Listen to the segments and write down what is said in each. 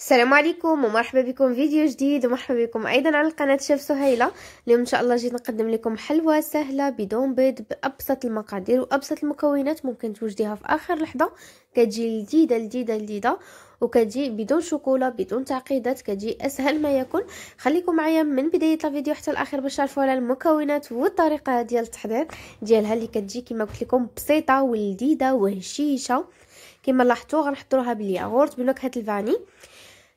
السلام عليكم ومرحبا بكم فيديو جديد ومرحبا بكم ايضا على قناه شيف سهيله اليوم ان شاء الله جيت نقدم لكم حلوى سهله بدون بيض بابسط المقادير وابسط المكونات ممكن توجديها في اخر لحظه كتجي لذيذه لذيذه لذيذه وكتجي بدون شوكولا بدون تعقيدات كتجي اسهل ما يكون خليكم معايا من بدايه الفيديو حتى الاخر باش تعرفوا على المكونات والطريقه ديال التحضير ديالها اللي كتجي كما قلت لكم بسيطه ولذيذه وهشيشه كما لاحظتوا غنحضروها بالياغورت بنكهه الفاني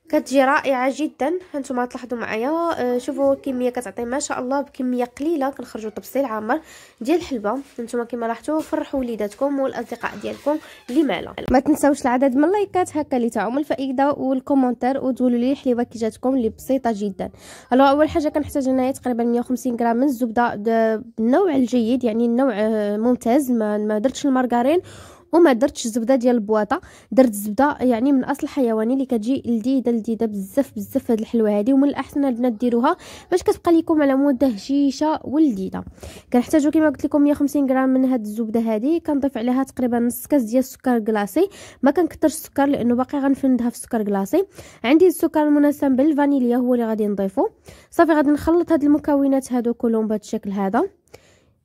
كتجي رائعه جدا هانتوما تلاحظوا معايا آه، شوفوا كميه كتعطي ما شاء الله بكميه قليله كنخرجوا طبسيل عامر ديال الحلبه هانتوما كما لاحظتوا فرحوا وليداتكم والاصدقاء ديالكم اللي مالا ما تنساوش العدد من اللايكات هكا اللي تعم الفائده والكومونتير وتقولوا لي الحليوه كي جاتكم اللي بسيطه جدا الو اول حاجه كنحتاج هنايا تقريبا 150 غرام من الزبده بالنوع الجيد يعني النوع آه، ممتاز ما درتش المارغرين وما درتش زبده ديال البواطه درت زبده يعني من اصل حيواني اللي كتجي لذيذه لذيذه بزاف بزاف هاد الحلوه هادي ومن الاحسن البنات ديروها باش كتبقى لكم على مده هشيشه ولذيذه كنحتاجو كما قلت لكم 150 غرام من هاد الزبده هادي كنضيف عليها تقريبا نص كاس ديال السكر كلاصي ما كنكثرش السكر لانه باقي غنفندها في السكر كلاصي عندي السكر المناسب بالفانيليا هو اللي غادي نضيفو صافي غادي نخلط هاد المكونات هادو كلهم بهذا الشكل هذا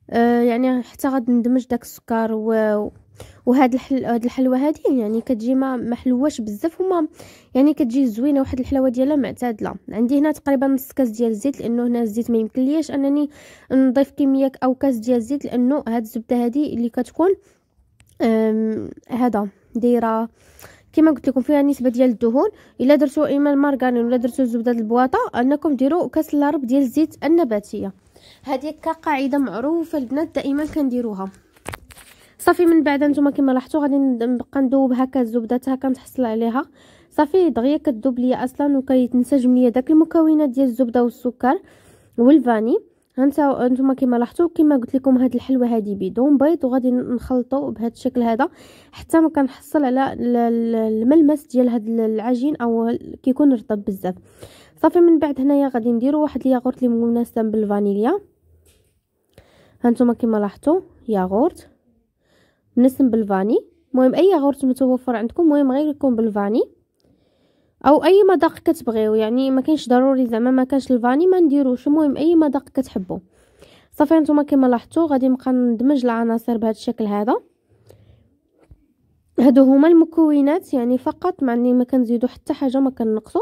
آه يعني حتى غادي ندمج داك السكر و وهاد الحل هاد الحلوه هادي يعني كتجي ما محلوهش بزاف وما يعني كتجي زوينه واحد الحلاوه ديالها معتدله عندي هنا تقريبا نص كاس ديال الزيت لانه هنا الزيت ما يمكن ليش انني نضيف كميه او كاس ديال الزيت لانه هاد الزبده هادي اللي كتكون هذا دايره كما قلت لكم فيها نسبه ديال الدهون الا درتو اما المارغرين ولا درتو زبده البواطه انكم ديروا كاس الارب ديال الزيت النباتيه هذه كقاعده معروفه البنات دائما كنديروها صافي من بعد نتوما كما لاحظتوا غادي نبقى ندوب هكا الزبده حتى كنتحصل عليها صافي دغيا كتذوب ليا اصلا وكيتنسجم ليا داك المكونات ديال الزبده والسكر والفاني هانتوما نتوما كما لاحظتوا كما قلت لكم هاد الحلوه هادي بدون بيض وغادي نخلطو بهذا الشكل هذا حتى ما كنحصل على الملمس ديال هاد العجين او كيكون رطب بزاف صافي من بعد هنايا غادي نديرو واحد الياغورت اللي مناسب بالفانيليا هانتوما كما لاحظتوا ياغورت نسم بالفاني مهم اي غرز متوفر عندكم مهم غير يكون بالفاني او اي مذاق كتبغيو يعني ما كاينش ضروري زعما ما كانش الفاني ما نديروش المهم اي مذاق كتحبوا صافي نتوما كما لاحظتوا غادي نبقى ندمج العناصر بهذا الشكل هذا هادو هما المكونات يعني فقط معني ما كنزيدو حتى حاجه ما كننقصو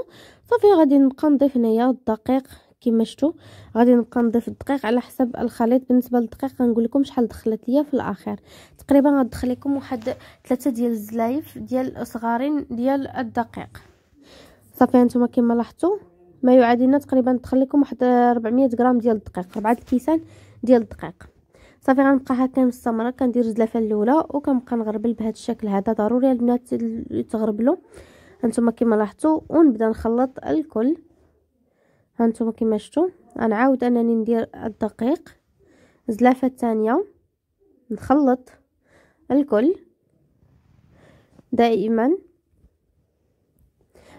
صافي غادي نبقى نضيف هنايا الدقيق كما شفتوا غادي نبقى نضيف الدقيق على حسب الخليط بالنسبه للدقيق غنقول لكم شحال دخلت ليا في الاخير تقريبا غتدخل لكم واحد ثلاثة ديال الزلايف ديال صغارين ديال الدقيق صافي هانتوما كما لاحظتوا ما يعادلنا تقريبا دخل لكم واحد 400 غرام ديال الدقيق ربعه الكيسان ديال الدقيق صافي غنبقى هكا مستمره كندير الزلافه الاولى وكنبقى نغربل بهذا الشكل هذا ضروري البنات تغربلو هانتوما كما لاحظتوا ونبدا نخلط الكل هانتوما كيما شفتوا غنعاود انني ندير الدقيق الزلافه الثانيه نخلط الكل دائما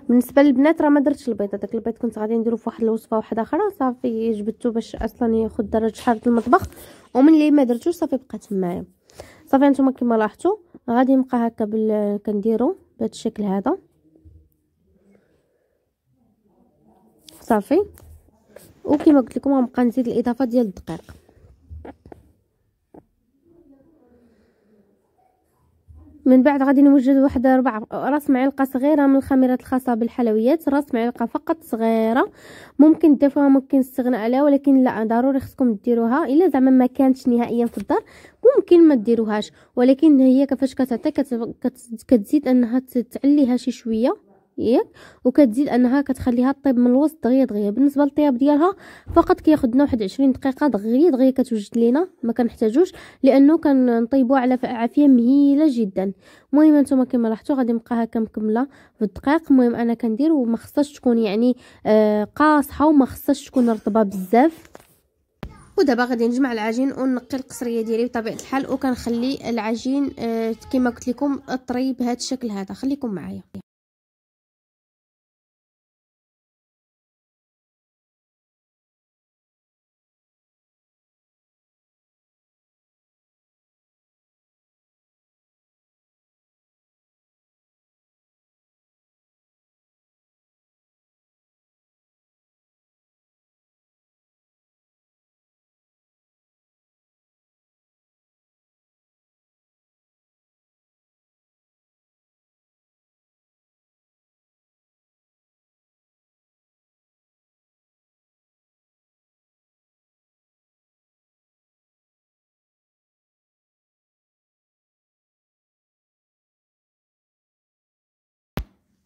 بالنسبه للبنات راه ما درتش البيض هذاك البيض كنت غادي نديرو فواحد الوصفه واحده اخرى صافي جبدته باش اصلا ياخذ درجه حراره المطبخ ومن اللي ما درتوش صافي بقات معايا صافي انتما كما لاحظتوا غادي نبقى هكا بال كنديرو بهذا الشكل هذا صافي وكما قلت لكم غنبقى نزيد الاضافه ديال الدقيق من بعد غادي نوجد واحد ربع راس معلقه صغيره من الخميره الخاصه بالحلويات راس معلقه فقط صغيره ممكن تضيفوها ممكن تستغنى عليها ولكن لا ضروري خصكم ديروها الا زعما ما كانتش نهائيا في الدار ممكن ما ديروهاش ولكن هي كفاش كتعطي كتزيد انها تعليها شي شويه ياك وكتزيد انها كتخليها طيب من الوسط دغيا دغيا بالنسبه للطياب ديالها فقط كياخذنا واحد 20 دقيقه دغيا دغيا كتوجد لينا ما كنحتاجوش لانه كنطيبو على عافيه مهيله جدا المهم نتوما كما لاحظتوا غادي نبقى هكا مكمله في الدقائق المهم انا كندير وما خصهاش تكون يعني آه قاصحه وما خصهاش تكون رطبه بزاف ودابا غادي نجمع العجين ونقي القصريه ديالي بطبيعه الحال وكنخلي العجين آه، كما قلت لكم طري بهذا الشكل هذا خليكم معايا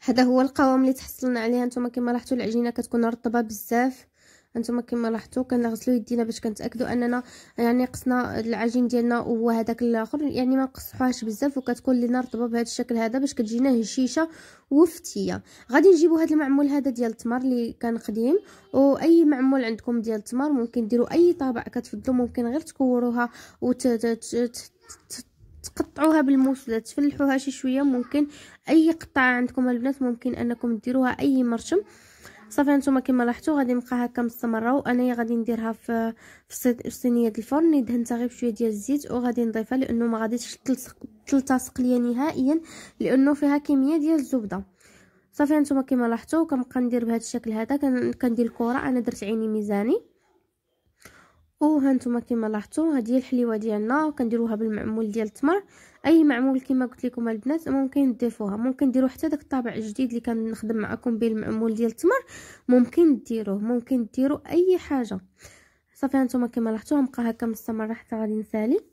هذا هو القوام اللي تحصلنا عليه نتوما كما لاحظتوا العجينه كتكون رطبه بزاف انتم كما لاحظتوا كنغسلوا يدينا باش كنتاكدوا اننا يعني قصنا العجين ديالنا وهذاك الاخر يعني ما نقصحوهاش بزاف وكتكون لينا رطبه بهذا الشكل هذا باش كتجينا هشيشه وفتيه غادي نجيبوا هذا المعمول هذا ديال التمر اللي كان قديم واي معمول عندكم ديال التمر ممكن ديروا اي طابع كتفضلوا ممكن غير تكوروها وت تقطعوها بالموسوده تفلحوها شي شويه ممكن اي قطعه عندكم البنات ممكن انكم ديروها اي مرشم صافي هانتوما كما لاحظتوا غادي نبقى هكا مستمره وانايا غادي نديرها في في صينيه الفرن دهنتها غير بشويه ديال الزيت وغادي نضيفها لانه ما غاديش تلتصق ليا نهائيا لانه فيها كميه ديال الزبده صافي هانتوما كما لاحظتوا كنبقى ندير بهذا الشكل هذا كندير الكره انا درت عيني ميزاني وها نتوما كما لاحظتوا هذه الحليوه ديالنا وكنديروها بالمعمول ديال التمر اي معمول كما قلت لكم البنات ممكن تضيفوها ممكن ديروا حتى داك الطابع الجديد اللي كنخدم معكم به المعمول ديال التمر ممكن ديروه ممكن ديروا اي حاجه صافي هانتوما كما لاحظتوا غنبقى هكا مستمره حتى غادي نسالي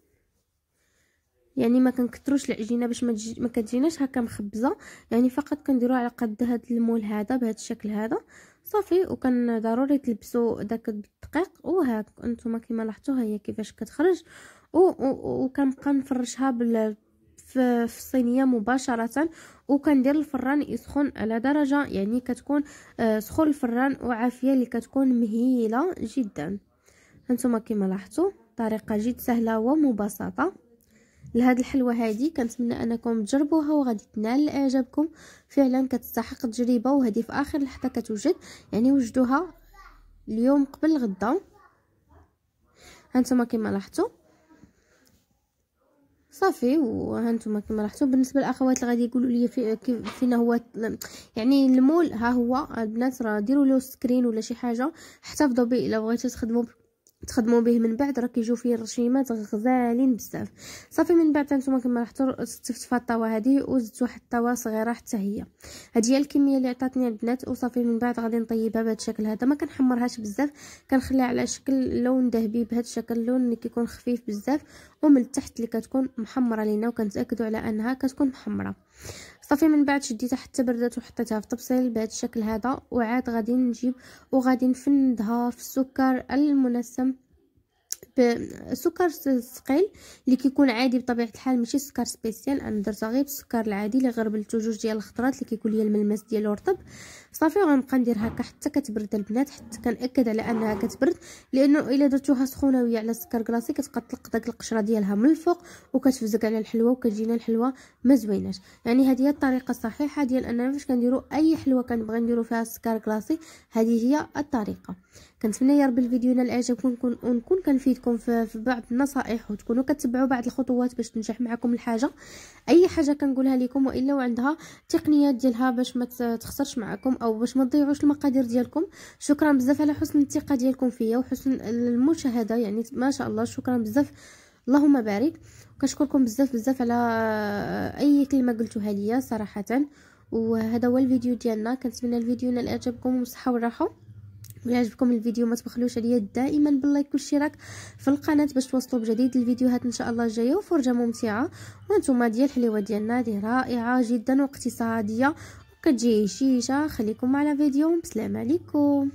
يعني ما كنكثروش العجينه باش ما, ما كتجيناش هكا مخبزه يعني فقط كنديروها على قد هذا المول هذا بهذا الشكل هذا صافي وكان ضروري تلبسوا داك الدقيق وهاك انتم كما لاحظتوا هي كيفاش كتخرج وكنبقى نفرشها بال في الصينيه مباشره وكندير الفران يسخن على درجه يعني كتكون آه، سخون الفران وعافيه اللي كتكون مهيله جدا هانتوما كما لاحظتوا طريقه جد سهله ومبسطه لهذه الحلوه هادي كنتمنى انكم تجربوها وغادي تنال اعجابكم فعلا كتستحق تجربه وهذه في اخر لحظه كتوجد يعني وجدوها اليوم قبل الغدا هانتوما كما لاحظتوا صافي وهانتوما كما لاحظتوا بالنسبه للاخوات اللي غادي يقولوا لي في فينا هو يعني المول ها هو البنات راه ديروا له سكرين ولا شي حاجه احتفظوا به الا بغيتوا تخدموا تخدموا به من بعد راه كيجيو فيه الرشيمات غزالين بزاف صافي من بعد نتوما كما راح في الطاوه هذه وزدت واحد الطاوه صغيره حتى هي هذه هي الكميه اللي عطاتني البنات وصافي من بعد غادي نطيبها بهذا الشكل هذا ما كنحمرهاش بزاف كنخليها على شكل لون ذهبي بهذا الشكل اللون اللي كيكون خفيف بزاف ومن التحت اللي كتكون محمره لينا وكنتاكدوا على انها كتكون محمره صافي من بعد شديتها حتى بردات وحطيتها في طبسيل بهذا الشكل هذا وعاد غادي نجيب وغادي نفندها في السكر المنسم سكر ثقيل اللي كيكون عادي بطبيعه الحال ماشي سكر سبيسيال انا درت غير بالسكر العادي اللي غربلت جوج ديال الخضرات اللي كيكون ليا الملمس ديالو رطب صافي غنبقى ندير هكا حتى كتبرد البنات حتى كنأكد على انها كتبرد لانه الا درتوها سخونه وهي على السكر كلاصي كتبقى تلق داك القشره ديالها من الفوق وكتفزك على الحلوه وكتجينا الحلوه ما زويناش يعني هذه هي الطريقه الصحيحه ديال اننا فاش كنديروا اي حلوه كنبغي نديرو فيها السكر كلاصي هذه هي الطريقه كنتمنى يا ربي الفيديو ينال اعجابكم ونكون كنفيدكم في بعض النصائح وتكونوا كتبعوا بعض الخطوات باش تنجح معكم الحاجه اي حاجه كنقولها لكم والا وعندها تقنيات ديالها باش ما تخسرش معكم او باش ما تضيعوش المقادير ديالكم شكرا بزاف على حسن الثقه ديالكم فيا وحسن المشاهده يعني ما شاء الله شكرا بزاف اللهم بارك وكنشكركم بزاف بزاف على اي كلمه قلتوها ليا صراحه وهذا هو الفيديو ديالنا كنتمنى الفيديو ينال اعجابكم والصحه والراحه الى عجبكم الفيديو ما تبخلوش عليا دائما باللايك والاشتراك في القناه باش توصلوا بجديد الفيديوهات ان شاء الله الجايه وفرجه ممتعه وانتم ديال الحليوه ديالنا هذه رائعه جدا واقتصاديه وكتجي شيشه خليكم على فيديو بسلام عليكم